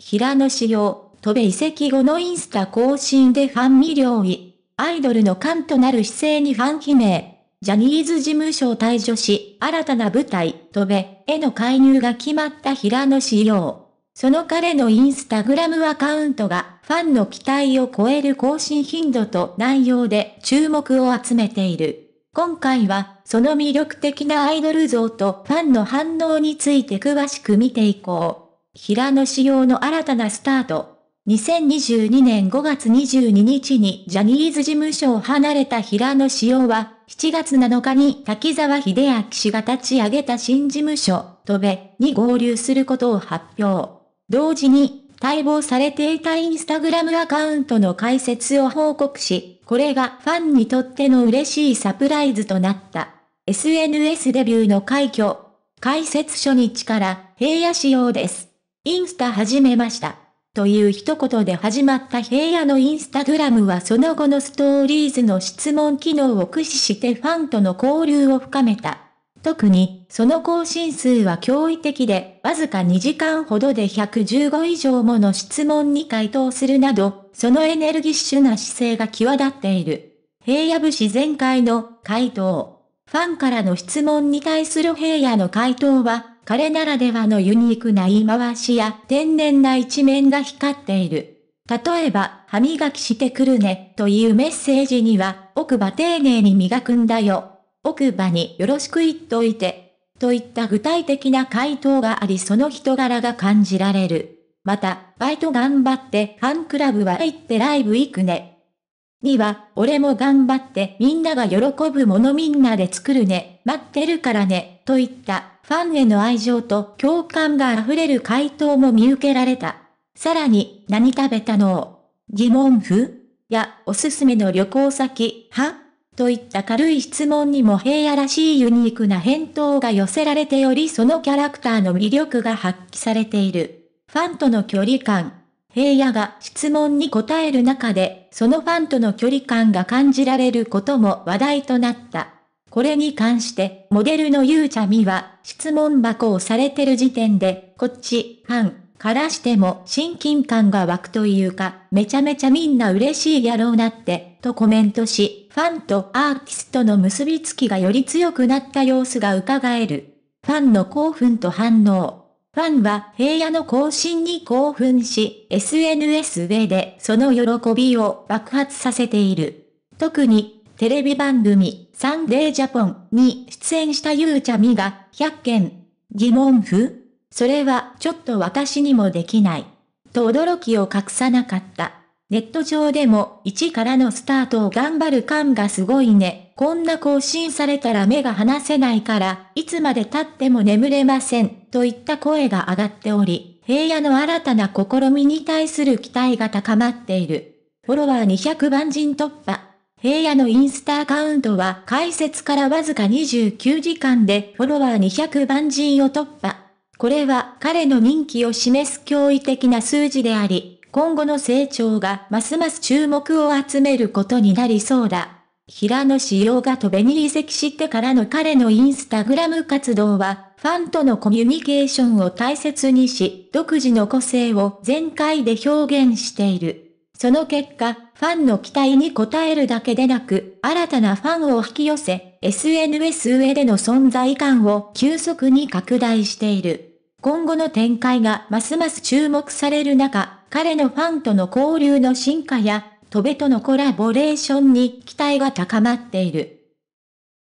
平野紫耀、戸部移籍後のインスタ更新でファン未了意。アイドルの勘となる姿勢にファン悲鳴。ジャニーズ事務所を退所し、新たな舞台、戸部への介入が決まった平野紫耀。その彼のインスタグラムアカウントがファンの期待を超える更新頻度と内容で注目を集めている。今回は、その魅力的なアイドル像とファンの反応について詳しく見ていこう。平野仕様の新たなスタート。2022年5月22日にジャニーズ事務所を離れた平野仕様は、7月7日に滝沢秀明氏が立ち上げた新事務所、戸べに合流することを発表。同時に、待望されていたインスタグラムアカウントの開設を報告し、これがファンにとっての嬉しいサプライズとなった。SNS デビューの快挙。開設初日から平野仕様です。インスタ始めました。という一言で始まった平野のインスタグラムはその後のストーリーズの質問機能を駆使してファンとの交流を深めた。特に、その更新数は驚異的で、わずか2時間ほどで115以上もの質問に回答するなど、そのエネルギッシュな姿勢が際立っている。平野武士全開の回答。ファンからの質問に対する平野の回答は、彼ならではのユニークな言い回しや天然な一面が光っている。例えば、歯磨きしてくるね、というメッセージには、奥歯丁寧に磨くんだよ。奥歯によろしく言っといて。といった具体的な回答がありその人柄が感じられる。また、バイト頑張ってファンクラブは行ってライブ行くね。には、俺も頑張ってみんなが喜ぶものみんなで作るね、待ってるからね、といったファンへの愛情と共感が溢れる回答も見受けられた。さらに、何食べたの疑問符や、おすすめの旅行先はといった軽い質問にも平野らしいユニークな返答が寄せられておりそのキャラクターの魅力が発揮されている。ファンとの距離感。平野が質問に答える中で、そのファンとの距離感が感じられることも話題となった。これに関して、モデルのゆうちゃみは、質問箱をされてる時点で、こっち、ファン、からしても親近感が湧くというか、めちゃめちゃみんな嬉しいやろうなって、とコメントし、ファンとアーティストの結びつきがより強くなった様子が伺える。ファンの興奮と反応。ファンは平野の更新に興奮し、SNS 上でその喜びを爆発させている。特にテレビ番組サンデージャポンに出演したゆうちゃみが100件。疑問符それはちょっと私にもできない。と驚きを隠さなかった。ネット上でも1からのスタートを頑張る感がすごいね。こんな更新されたら目が離せないから、いつまで経っても眠れません。といった声が上がっており、平野の新たな試みに対する期待が高まっている。フォロワー200万人突破。平野のインスタアカウントは開設からわずか29時間でフォロワー200万人を突破。これは彼の人気を示す驚異的な数字であり、今後の成長がますます注目を集めることになりそうだ。平野志陽が戸べに移籍してからの彼のインスタグラム活動は、ファンとのコミュニケーションを大切にし、独自の個性を全開で表現している。その結果、ファンの期待に応えるだけでなく、新たなファンを引き寄せ、SNS 上での存在感を急速に拡大している。今後の展開がますます注目される中、彼のファンとの交流の進化や、戸べとのコラボレーションに期待が高まっている。